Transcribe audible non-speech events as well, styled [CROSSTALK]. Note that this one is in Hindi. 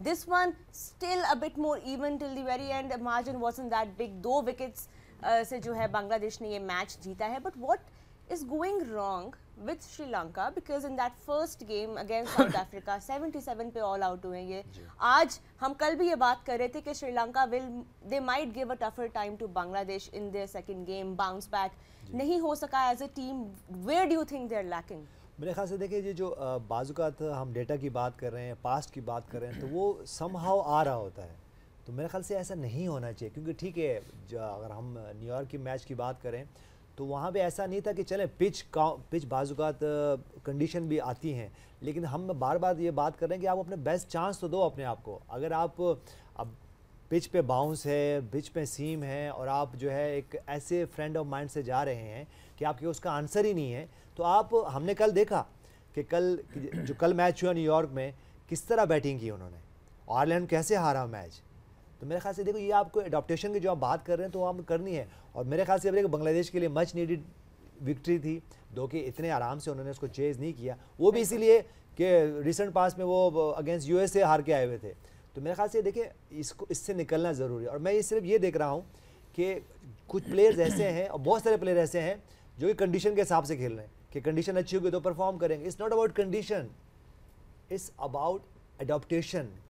This one still a bit more even till the very end. The margin wasn't that big. दो wickets uh, से जो Bangladesh बांग्लादेश ने match जीता hai. But what is going wrong with Sri Lanka? Because in that first game against [COUGHS] South Africa, 77 पे all out हुए ये. आज हम कल भी ये बात कर रहे थे कि Sri Lanka will they might give a tougher time to Bangladesh in their second game bounce back. नहीं हो सका as a team. Where do you think they're lacking? मेरे ख्याल से देखिए ये जो बाजुकात हम डेटा की बात कर रहे हैं पास्ट की बात कर रहे हैं तो वो सम हाउ आ रहा होता है तो मेरे ख्याल से ऐसा नहीं होना चाहिए क्योंकि ठीक है अगर हम न्यूयॉर्क की मैच की बात करें तो वहाँ भी ऐसा नहीं था कि चलें पिच का पिच बाजुकात कंडीशन भी आती हैं लेकिन हम बार बार ये बात कर रहे हैं कि आप अपने बेस्ट चांस तो दो अपने आप को अगर आप अब पिच पे बाउंस है पिच पे सीम है और आप जो है एक ऐसे फ्रेंड ऑफ माइंड से जा रहे हैं कि आपके उसका आंसर ही नहीं है तो आप हमने कल देखा कि कल जो कल मैच हुआ न्यूयॉर्क में किस तरह बैटिंग की उन्होंने आयरलैंड कैसे हारा मैच तो मेरे ख्याल से देखो ये आपको एडोप्टेशन की जो आप बात कर रहे हैं तो आप करनी है और मेरे ख्याल से अब बांग्लादेश के लिए मच नीडिड विक्ट्री थी दो कि इतने आराम से उन्होंने उसको चेज नहीं किया वो भी इसीलिए कि रिसेंट पास में वो अगेंस्ट यूएसए हार के आए हुए थे तो मेरे ख्याल से देखिए इसको इससे निकलना ज़रूरी है और मैं ये सिर्फ ये देख रहा हूँ कि कुछ प्लेयर्स ऐसे हैं और बहुत सारे प्लेयर ऐसे हैं जो कि कंडीशन के हिसाब से खेल रहे हैं कि कंडीशन अच्छी होगी तो परफॉर्म करेंगे it's not about condition it's about adoption